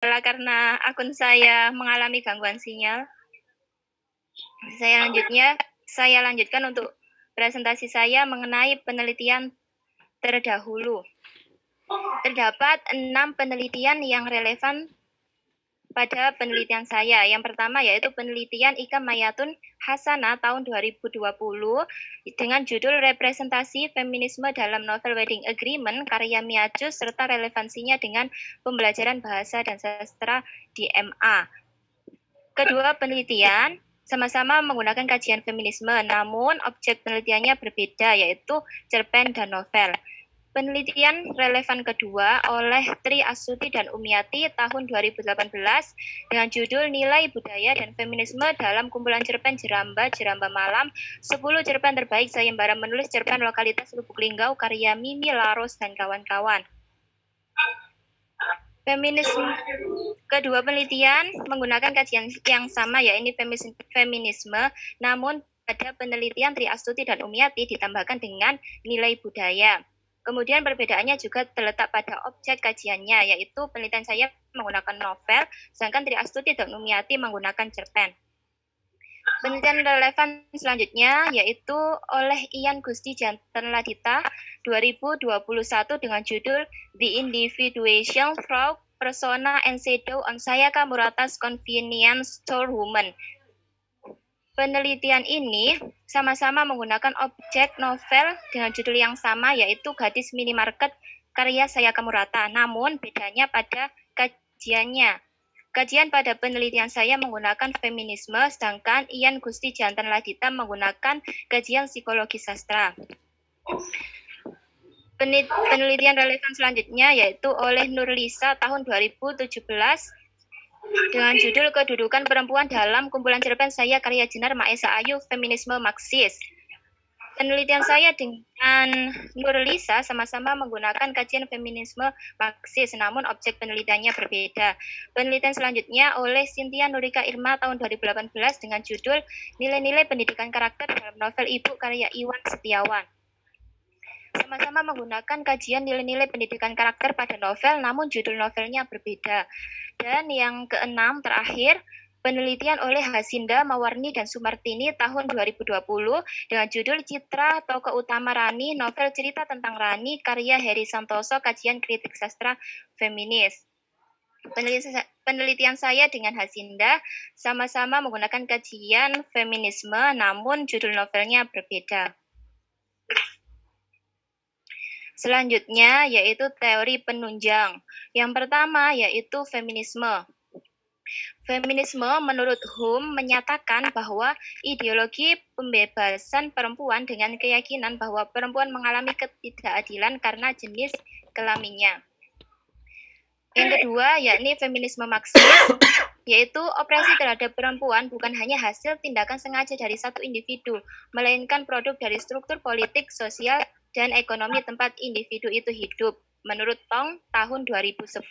adalah karena akun saya mengalami gangguan sinyal. Saya lanjutnya, saya lanjutkan untuk presentasi saya mengenai penelitian terdahulu. Terdapat enam penelitian yang relevan pada penelitian saya. Yang pertama yaitu penelitian Ika Mayatun Hasana tahun 2020 dengan judul Representasi Feminisme dalam Novel Wedding Agreement karya Miaju serta relevansinya dengan pembelajaran bahasa dan sastra di MA. Kedua penelitian sama-sama menggunakan kajian feminisme, namun objek penelitiannya berbeda, yaitu cerpen dan novel. Penelitian relevan kedua oleh Tri Asuti dan Umiati tahun 2018 dengan judul Nilai Budaya dan Feminisme dalam kumpulan cerpen Jeramba, Jeramba Malam, 10 cerpen terbaik sayembara menulis cerpen lokalitas Lubuk Linggau karya Mimi Laros dan kawan-kawan. Feminisme kedua penelitian menggunakan kajian yang sama yaitu feminisme namun pada penelitian Tri Asuti dan Umiati ditambahkan dengan nilai budaya. Kemudian perbedaannya juga terletak pada objek kajiannya, yaitu penelitian saya menggunakan novel, sedangkan Tri Astuti dan Umiati menggunakan cerpen. Penelitian relevan selanjutnya yaitu oleh Ian Gusti Jantan Ladita 2021 dengan judul The Individuation Frog Persona and Shadow on Sayaka Murata's Convenience Store Woman Penelitian ini sama-sama menggunakan objek novel dengan judul yang sama yaitu Gadis Minimarket karya saya Kamurata. Namun bedanya pada kajiannya. Kajian pada penelitian saya menggunakan feminisme, sedangkan Ian Gusti Jantan Ladita menggunakan kajian psikologi sastra. Penelitian relevan selanjutnya yaitu oleh Nurlisa tahun 2017 dengan judul Kedudukan Perempuan dalam Kumpulan Cerpen Saya Karya Jenar Maesa Ayu Feminisme Marxis. Penelitian saya dengan Nur Lisa sama-sama menggunakan kajian feminisme Marxis, namun objek penelitiannya berbeda. Penelitian selanjutnya oleh Cynthia Nurika Irma tahun 2018 dengan judul Nilai-nilai Pendidikan Karakter dalam novel Ibu karya Iwan Setiawan. Sama-sama menggunakan kajian nilai-nilai pendidikan karakter pada novel, namun judul novelnya berbeda. Dan yang keenam, terakhir, penelitian oleh Hasinda, Mawarni, dan Sumartini tahun 2020 dengan judul Citra Tokoh Utama Rani, novel cerita tentang Rani, karya Heri Santoso, kajian kritik sastra feminis penelitian saya dengan Hasinda sama-sama menggunakan kajian feminisme, namun judul novelnya berbeda. Selanjutnya yaitu teori penunjang. Yang pertama yaitu feminisme. Feminisme menurut Hume menyatakan bahwa ideologi pembebasan perempuan dengan keyakinan bahwa perempuan mengalami ketidakadilan karena jenis kelaminnya. Yang kedua yakni feminisme maksimal. yaitu operasi terhadap perempuan bukan hanya hasil tindakan sengaja dari satu individu, melainkan produk dari struktur politik, sosial, dan ekonomi tempat individu itu hidup menurut Tong tahun 2010.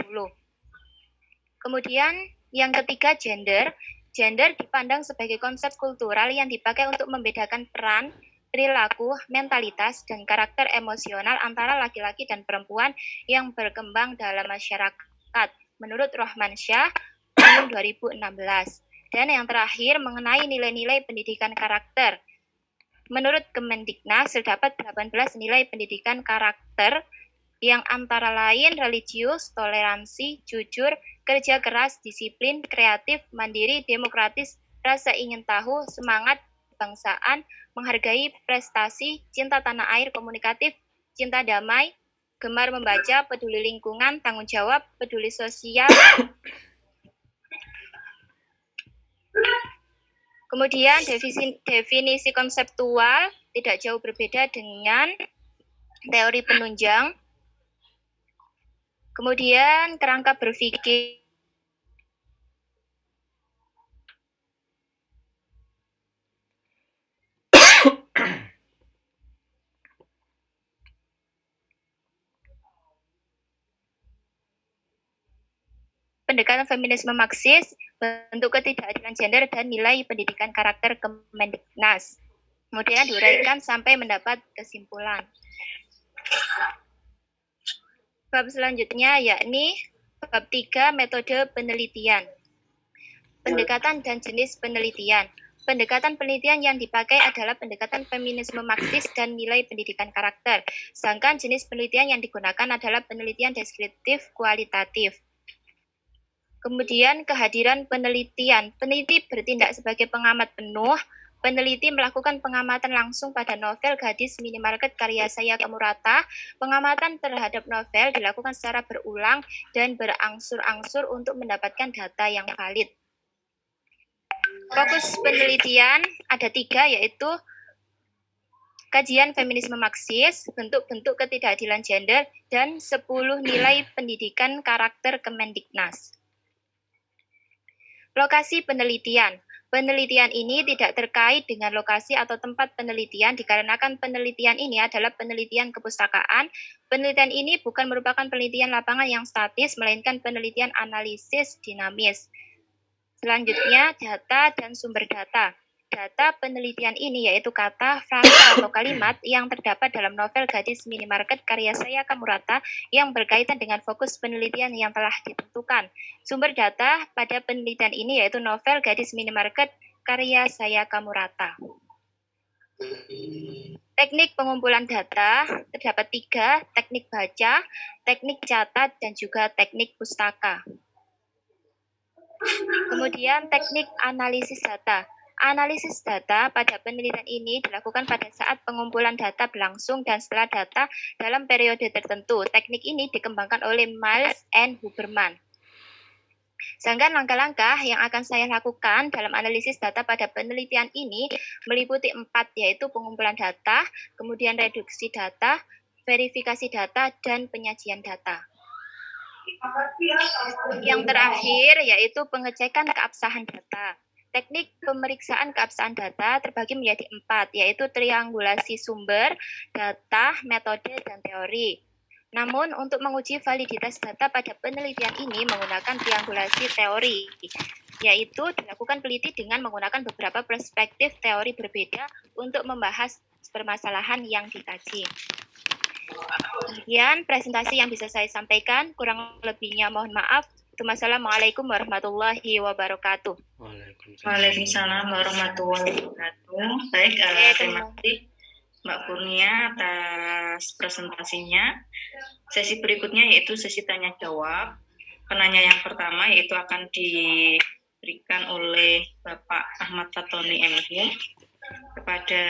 Kemudian yang ketiga gender. Gender dipandang sebagai konsep kultural yang dipakai untuk membedakan peran, perilaku, mentalitas, dan karakter emosional antara laki-laki dan perempuan yang berkembang dalam masyarakat menurut Rohman Syah tahun 2016. Dan yang terakhir mengenai nilai-nilai pendidikan karakter. Menurut Kemendiknas, terdapat 18 nilai pendidikan karakter yang antara lain religius, toleransi, jujur, kerja keras, disiplin, kreatif, mandiri, demokratis, rasa ingin tahu, semangat, kebangsaan, menghargai prestasi, cinta tanah air, komunikatif, cinta damai, gemar membaca, peduli lingkungan, tanggung jawab, peduli sosial, Kemudian definisi, definisi konseptual tidak jauh berbeda dengan teori penunjang. Kemudian kerangka berpikir. pendekatan feminisme Marxis bentuk ketidakadilan gender dan nilai pendidikan karakter Kemendiknas. Kemudian diuraikan sampai mendapat kesimpulan. Bab selanjutnya yakni bab 3 metode penelitian. Pendekatan dan jenis penelitian. Pendekatan penelitian yang dipakai adalah pendekatan feminisme marxis dan nilai pendidikan karakter. Sedangkan jenis penelitian yang digunakan adalah penelitian deskriptif kualitatif. Kemudian kehadiran penelitian. Peneliti bertindak sebagai pengamat penuh. Peneliti melakukan pengamatan langsung pada novel Gadis Minimarket karya Saya Kamurata. Pengamatan terhadap novel dilakukan secara berulang dan berangsur-angsur untuk mendapatkan data yang valid. Fokus penelitian ada tiga, yaitu kajian feminisme Marxis, bentuk-bentuk ketidakadilan gender, dan 10 nilai pendidikan karakter Kemendiknas. Lokasi penelitian. Penelitian ini tidak terkait dengan lokasi atau tempat penelitian dikarenakan penelitian ini adalah penelitian kepustakaan. Penelitian ini bukan merupakan penelitian lapangan yang statis, melainkan penelitian analisis dinamis. Selanjutnya, data dan sumber data. Data penelitian ini yaitu kata, frasa, atau kalimat yang terdapat dalam novel Gadis Minimarket karya saya Kamurata yang berkaitan dengan fokus penelitian yang telah ditentukan. Sumber data pada penelitian ini yaitu novel Gadis Minimarket karya saya Kamurata. Teknik pengumpulan data terdapat tiga, teknik baca, teknik catat, dan juga teknik pustaka. Kemudian teknik analisis data. Analisis data pada penelitian ini dilakukan pada saat pengumpulan data berlangsung dan setelah data dalam periode tertentu. Teknik ini dikembangkan oleh Miles and Huberman. Sedangkan langkah-langkah yang akan saya lakukan dalam analisis data pada penelitian ini meliputi empat, yaitu pengumpulan data, kemudian reduksi data, verifikasi data, dan penyajian data. Yang terakhir yaitu pengecekan keabsahan data. Teknik pemeriksaan keabsahan data terbagi menjadi empat, yaitu triangulasi sumber, data, metode, dan teori. Namun, untuk menguji validitas data pada penelitian ini menggunakan triangulasi teori, yaitu dilakukan peliti dengan menggunakan beberapa perspektif teori berbeda untuk membahas permasalahan yang dikaji. Kemudian, presentasi yang bisa saya sampaikan, kurang lebihnya mohon maaf. Wassalamualaikum warahmatullahi wabarakatuh. Waalaikumsalam warahmatullahi wabarakatuh. Baik, uh, terima kasih Mbak Kurnia atas presentasinya. Sesi berikutnya yaitu sesi tanya jawab. Penanya yang pertama yaitu akan diberikan oleh Bapak Ahmad Fatoni MH kepada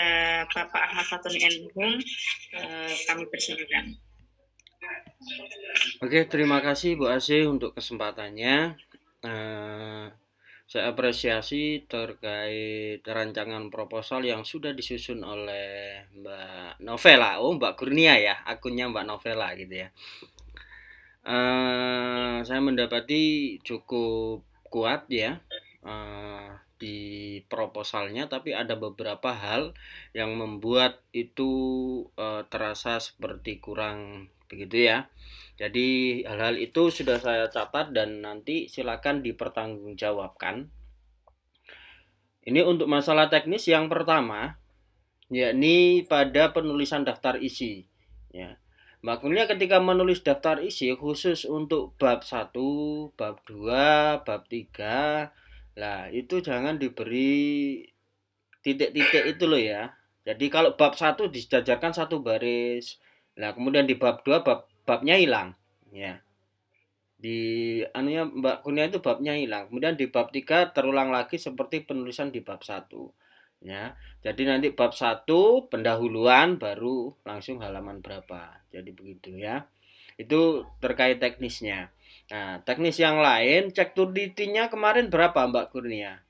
Bapak Ahmad Fatoni MH eh, kami persilakan. Oke, terima kasih Bu AC untuk kesempatannya. Uh, saya apresiasi terkait rancangan proposal yang sudah disusun oleh Mbak Novela. Oh, Mbak Kurnia ya, akunnya Mbak Novela gitu ya. Uh, saya mendapati cukup kuat ya uh, di proposalnya, tapi ada beberapa hal yang membuat itu uh, terasa seperti kurang begitu ya jadi hal-hal itu sudah saya catat dan nanti silakan dipertanggungjawabkan ini untuk masalah teknis yang pertama yakni pada penulisan daftar isi ya Makanya ketika menulis daftar isi khusus untuk bab 1, bab 2, bab 3 lah itu jangan diberi titik-titik itu loh ya Jadi kalau bab 1 dijajarkan satu baris Nah, kemudian di bab 2 bab babnya hilang, ya. Di anunya Mbak Kunia itu babnya hilang. Kemudian di bab 3 terulang lagi seperti penulisan di bab 1. Ya. Jadi nanti bab 1 pendahuluan baru langsung halaman berapa. Jadi begitu ya. Itu terkait teknisnya. Nah, teknis yang lain cek turditinya kemarin berapa Mbak Kurnia?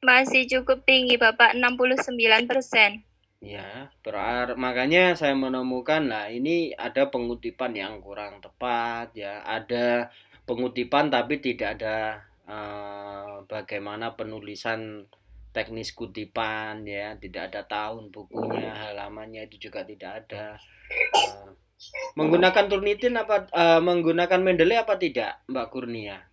Masih cukup tinggi Bapak, 69 persen. Ya, berar makanya saya menemukan lah ini ada pengutipan yang kurang tepat ya, ada pengutipan tapi tidak ada eh, bagaimana penulisan teknis kutipan ya, tidak ada tahun bukunya, halamannya itu juga tidak ada. Eh, menggunakan Turnitin apa eh, menggunakan Mendeley apa tidak, Mbak Kurnia?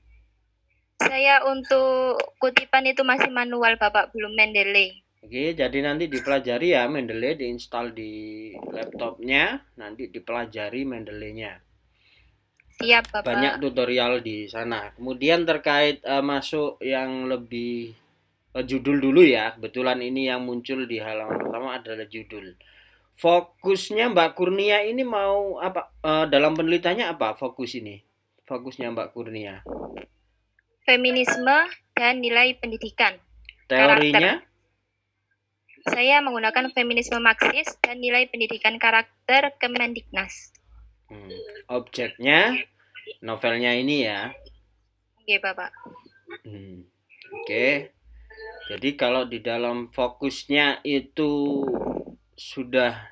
Saya untuk kutipan itu masih manual, Bapak, belum Mendeley. Oke, jadi nanti dipelajari ya Mendeley diinstal di laptopnya, nanti dipelajari Mendeley-nya. Siap, Bapak. Banyak tutorial di sana. Kemudian terkait uh, masuk yang lebih uh, judul dulu ya. Kebetulan ini yang muncul di halaman pertama adalah judul. Fokusnya Mbak Kurnia ini mau apa uh, dalam penelitiannya apa fokus ini? Fokusnya Mbak Kurnia. Feminisme dan nilai pendidikan. Teorinya? Karakter saya menggunakan feminisme Marxis dan nilai pendidikan karakter Kemendiknas. Hmm. Objeknya novelnya ini ya. Oke, Bapak. Hmm. Oke. Okay. Jadi kalau di dalam fokusnya itu sudah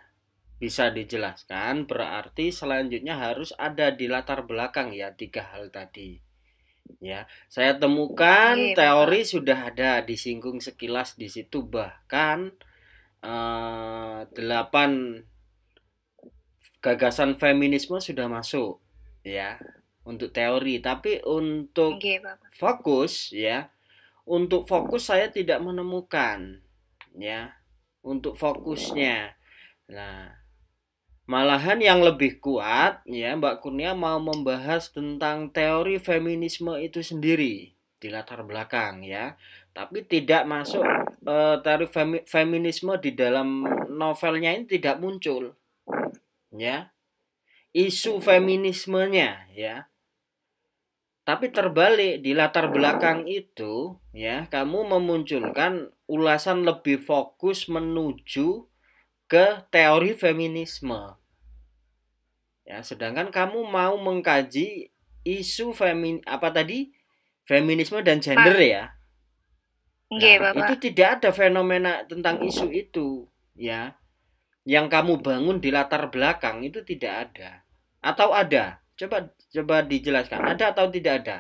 bisa dijelaskan, berarti selanjutnya harus ada di latar belakang ya tiga hal tadi. Ya, saya temukan Oke, teori betul. sudah ada disinggung sekilas di situ bahkan eh, delapan gagasan feminisme sudah masuk ya untuk teori tapi untuk Oke, fokus ya untuk fokus saya tidak menemukan ya untuk fokusnya nah Malahan yang lebih kuat ya Mbak Kurnia mau membahas tentang teori feminisme itu sendiri di latar belakang ya. Tapi tidak masuk eh, teori femi feminisme di dalam novelnya ini tidak muncul. Ya. Isu feminismenya ya. Tapi terbalik di latar belakang itu ya kamu memunculkan ulasan lebih fokus menuju ke teori feminisme. Ya, sedangkan kamu mau mengkaji isu femin apa tadi? Feminisme dan gender Pak. ya. Nah, Bapak. itu tidak ada fenomena tentang isu itu, ya. Yang kamu bangun di latar belakang itu tidak ada. Atau ada? Coba coba dijelaskan. Ada atau tidak ada?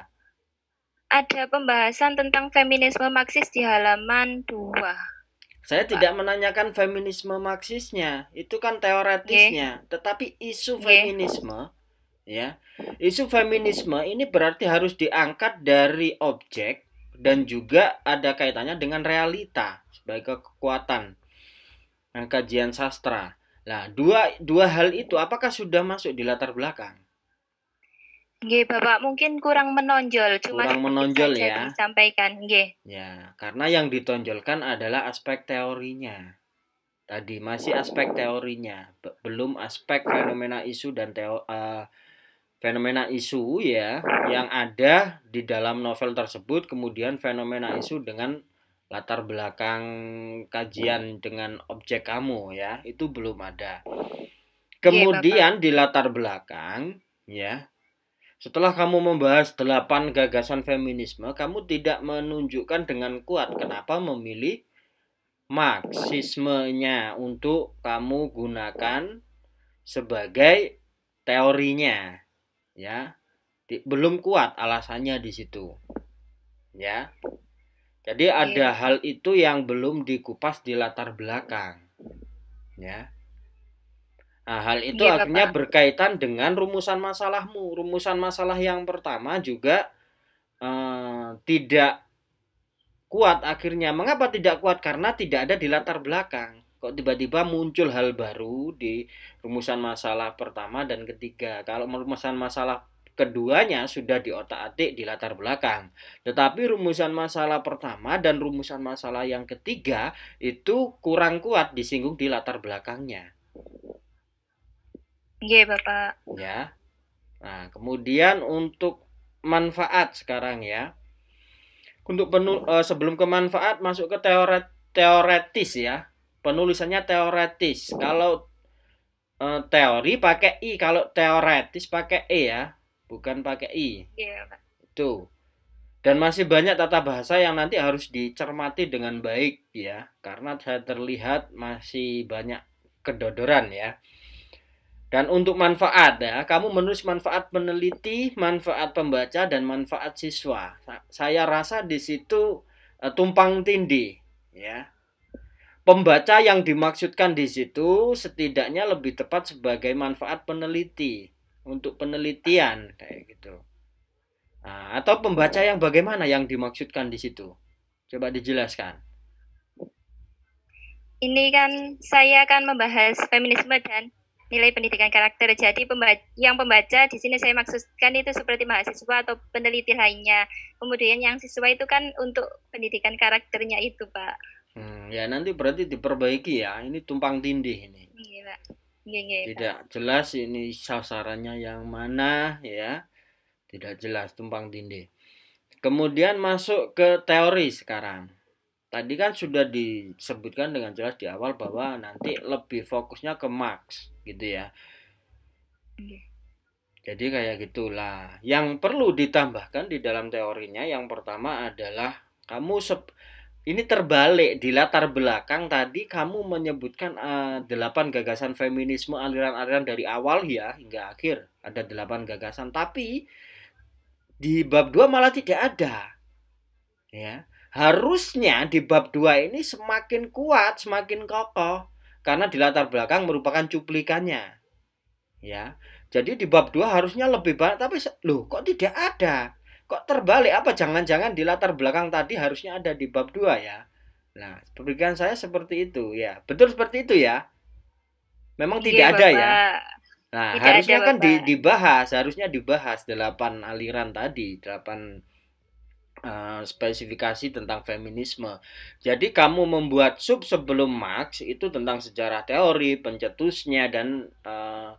Ada pembahasan tentang feminisme Marxis di halaman 2. Saya tidak menanyakan feminisme Marxisnya, itu kan teoretisnya, tetapi isu feminisme ya. Isu feminisme ini berarti harus diangkat dari objek dan juga ada kaitannya dengan realita sebagai kekuatan eh, kajian sastra. Nah, dua dua hal itu apakah sudah masuk di latar belakang? Nggih, Bapak mungkin kurang menonjol, cuma kurang menonjol ya. Sampaikan nggih. Ya, karena yang ditonjolkan adalah aspek teorinya. Tadi masih aspek teorinya, belum aspek fenomena isu dan teo uh, fenomena isu ya yang ada di dalam novel tersebut kemudian fenomena isu dengan latar belakang kajian dengan objek kamu ya itu belum ada iya, kemudian di latar belakang ya setelah kamu membahas delapan gagasan feminisme, kamu tidak menunjukkan dengan kuat kenapa memilih Marxismenya untuk kamu gunakan sebagai teorinya. Ya. Belum kuat alasannya di situ. Ya. Jadi ada hal itu yang belum dikupas di latar belakang. Ya. Nah, hal itu ya, akhirnya Pak. berkaitan dengan rumusan masalahmu. Rumusan masalah yang pertama juga uh, tidak kuat akhirnya. Mengapa tidak kuat? Karena tidak ada di latar belakang. Kok tiba-tiba muncul hal baru di rumusan masalah pertama dan ketiga. Kalau rumusan masalah keduanya sudah di otak-atik di latar belakang. Tetapi rumusan masalah pertama dan rumusan masalah yang ketiga itu kurang kuat disinggung di latar belakangnya. Iya, Bapak. Ya. Nah, kemudian untuk manfaat sekarang ya. Untuk penul uh, eh, sebelum ke manfaat masuk ke teoret, teoretis ya. Penulisannya teoretis. Kalau uh, teori pakai i, kalau teoretis pakai e ya, bukan pakai i. Iya, Pak. Itu. Dan masih banyak tata bahasa yang nanti harus dicermati dengan baik ya, karena saya terlihat masih banyak kedodoran ya. Dan untuk manfaat ya, kamu menulis manfaat peneliti, manfaat pembaca, dan manfaat siswa. Saya rasa di situ uh, tumpang tindih ya. Pembaca yang dimaksudkan di situ setidaknya lebih tepat sebagai manfaat peneliti untuk penelitian kayak gitu. Nah, atau pembaca yang bagaimana yang dimaksudkan di situ? Coba dijelaskan. Ini kan saya akan membahas feminisme dan nilai pendidikan karakter. Jadi pembaca, yang pembaca di sini saya maksudkan itu seperti mahasiswa atau peneliti lainnya. Kemudian yang siswa itu kan untuk pendidikan karakternya itu, Pak. Hmm, ya nanti berarti diperbaiki ya. Ini tumpang tindih ini. Iya, Pak. Iya, iya Tidak jelas ini sasarannya yang mana ya. Tidak jelas tumpang tindih. Kemudian masuk ke teori sekarang tadi kan sudah disebutkan dengan jelas di awal bahwa nanti lebih fokusnya ke Max gitu ya. Iya. Jadi kayak gitulah. Yang perlu ditambahkan di dalam teorinya yang pertama adalah kamu sep ini terbalik di latar belakang tadi kamu menyebutkan uh, delapan gagasan feminisme aliran-aliran dari awal ya hingga akhir ada delapan gagasan tapi di bab 2 malah tidak ada ya harusnya di bab 2 ini semakin kuat, semakin kokoh karena di latar belakang merupakan cuplikannya. Ya. Jadi di bab 2 harusnya lebih banyak tapi loh kok tidak ada? Kok terbalik apa jangan-jangan di latar belakang tadi harusnya ada di bab 2 ya? Nah, pemikiran saya seperti itu ya. Betul seperti itu ya. Memang iya, tidak Bapak. ada ya. Nah, tidak harusnya ada, kan di, dibahas, harusnya dibahas delapan aliran tadi, delapan Eh, spesifikasi tentang feminisme. Jadi kamu membuat sub sebelum Marx itu tentang sejarah teori, pencetusnya dan uh,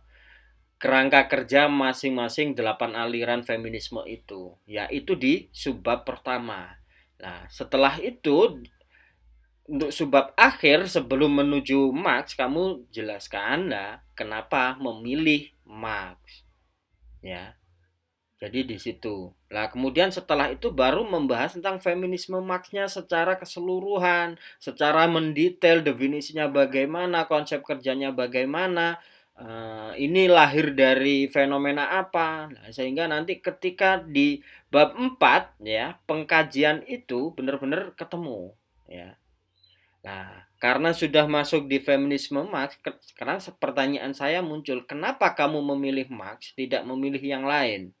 kerangka kerja masing-masing delapan aliran feminisme itu, yaitu di subbab pertama. Nah, setelah itu untuk subbab akhir sebelum menuju Marx kamu jelaskan Anda kenapa memilih Marx. Ya. Jadi di situ. Nah, kemudian setelah itu baru membahas tentang feminisme Marxnya secara keseluruhan, secara mendetail definisinya bagaimana, konsep kerjanya bagaimana, eh, ini lahir dari fenomena apa. Nah, sehingga nanti ketika di bab 4 ya, pengkajian itu benar-benar ketemu, ya. Nah, karena sudah masuk di feminisme Marx, karena pertanyaan saya muncul, kenapa kamu memilih Marx, tidak memilih yang lain?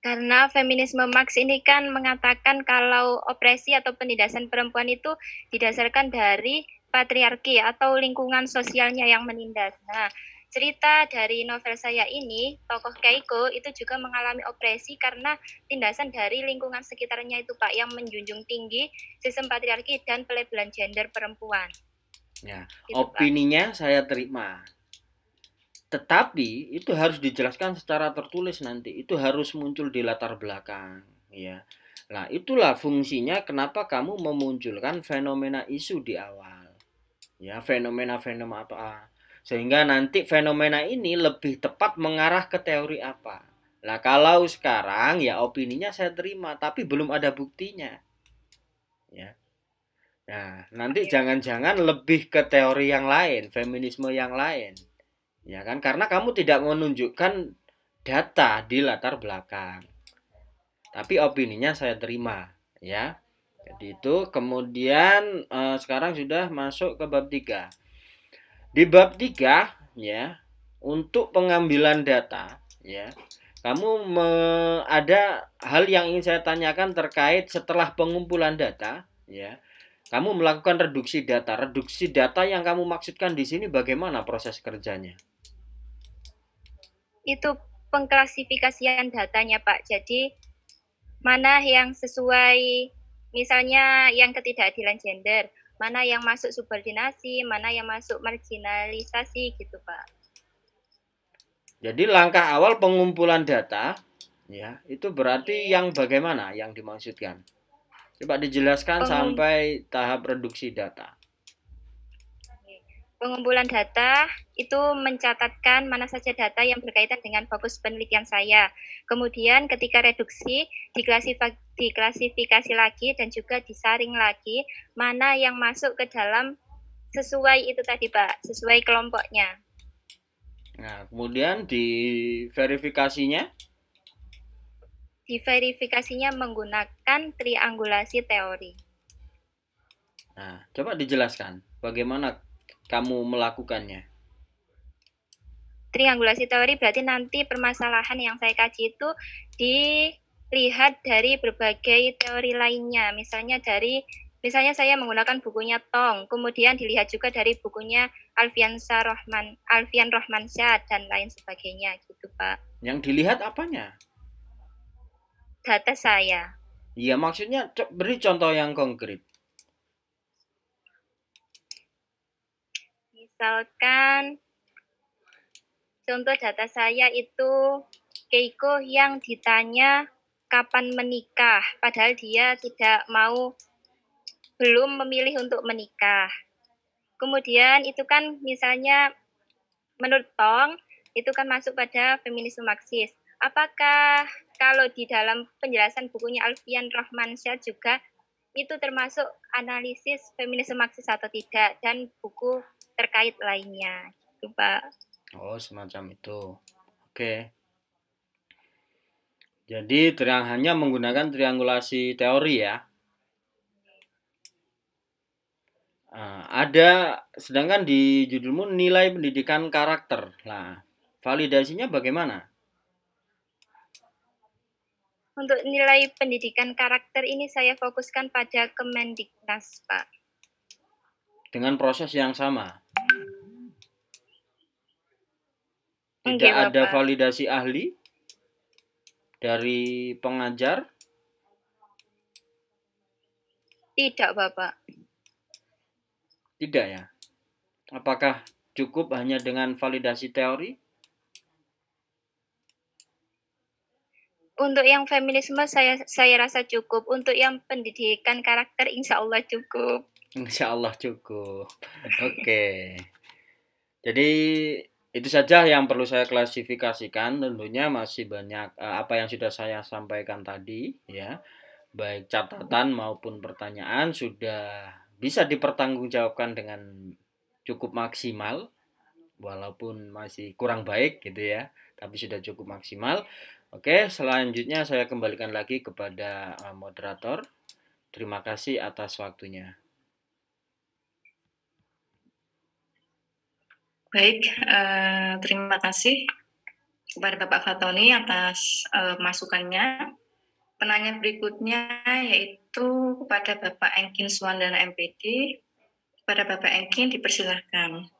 Karena feminisme Marx ini kan mengatakan kalau opresi atau penindasan perempuan itu didasarkan dari patriarki atau lingkungan sosialnya yang menindas. Nah, cerita dari novel saya ini, tokoh Keiko itu juga mengalami opresi karena tindasan dari lingkungan sekitarnya itu Pak yang menjunjung tinggi sistem patriarki dan pelebelan gender perempuan. Ya, gitu, opininya saya terima. Tetapi itu harus dijelaskan secara tertulis nanti. Itu harus muncul di latar belakang, ya. Nah, itulah fungsinya kenapa kamu memunculkan fenomena isu di awal. Ya, fenomena-fenomena apa sehingga nanti fenomena ini lebih tepat mengarah ke teori apa. lah kalau sekarang ya opininya saya terima, tapi belum ada buktinya. Ya. Nah, nanti jangan-jangan lebih ke teori yang lain, feminisme yang lain ya kan karena kamu tidak menunjukkan data di latar belakang tapi opininya saya terima ya jadi itu kemudian eh, sekarang sudah masuk ke bab 3 di bab 3 ya untuk pengambilan data ya kamu me, ada hal yang ingin saya tanyakan terkait setelah pengumpulan data ya kamu melakukan reduksi data. Reduksi data yang kamu maksudkan di sini bagaimana proses kerjanya? itu pengklasifikasian datanya Pak. Jadi mana yang sesuai misalnya yang ketidakadilan gender, mana yang masuk subordinasi, mana yang masuk marginalisasi gitu Pak. Jadi langkah awal pengumpulan data ya, itu berarti iya. yang bagaimana yang dimaksudkan? Coba dijelaskan sampai tahap reduksi data. Pengumpulan data itu mencatatkan mana saja data yang berkaitan dengan fokus penelitian saya. Kemudian ketika reduksi diklasifikasi lagi dan juga disaring lagi mana yang masuk ke dalam sesuai itu tadi Pak, sesuai kelompoknya. Nah, kemudian di verifikasinya diverifikasinya menggunakan triangulasi teori. Nah, coba dijelaskan bagaimana kamu melakukannya? Triangulasi teori berarti nanti permasalahan yang saya kaji itu dilihat dari berbagai teori lainnya, misalnya dari Misalnya saya menggunakan bukunya Tong, kemudian dilihat juga dari bukunya Alfian Rohman, Alfian Rohmansyah dan lain sebagainya gitu Pak. Yang dilihat apanya? Data saya. Iya maksudnya beri contoh yang konkret. misalkan contoh data saya itu Keiko yang ditanya kapan menikah, padahal dia tidak mau belum memilih untuk menikah. Kemudian itu kan misalnya menurut Tong itu kan masuk pada feminisme Marxis. Apakah kalau di dalam penjelasan bukunya Alfian syah juga itu termasuk analisis feminisme Marxis atau tidak dan buku terkait lainnya gitu Pak oh semacam itu oke jadi terang hanya menggunakan triangulasi teori ya Uh, ada sedangkan di judulmu nilai pendidikan karakter. lah. validasinya bagaimana? Untuk nilai pendidikan karakter ini saya fokuskan pada Kemendiknas, Pak. Dengan proses yang sama. Tidak Bapak. ada validasi ahli dari pengajar? Tidak, Bapak. Tidak ya. Apakah cukup hanya dengan validasi teori? Untuk yang feminisme saya saya rasa cukup. Untuk yang pendidikan karakter insya Allah cukup. Insya Allah cukup. Oke. Okay. Jadi itu saja yang perlu saya klasifikasikan tentunya masih banyak uh, apa yang sudah saya sampaikan tadi ya baik catatan maupun pertanyaan sudah bisa dipertanggungjawabkan dengan cukup maksimal walaupun masih kurang baik gitu ya tapi sudah cukup maksimal oke selanjutnya saya kembalikan lagi kepada eh, moderator terima kasih atas waktunya Baik, uh, terima kasih kepada Bapak Fatoni atas uh, masukannya. Penanya berikutnya yaitu kepada Bapak Engkin Suwandana MPD. Kepada Bapak Engkin dipersilahkan.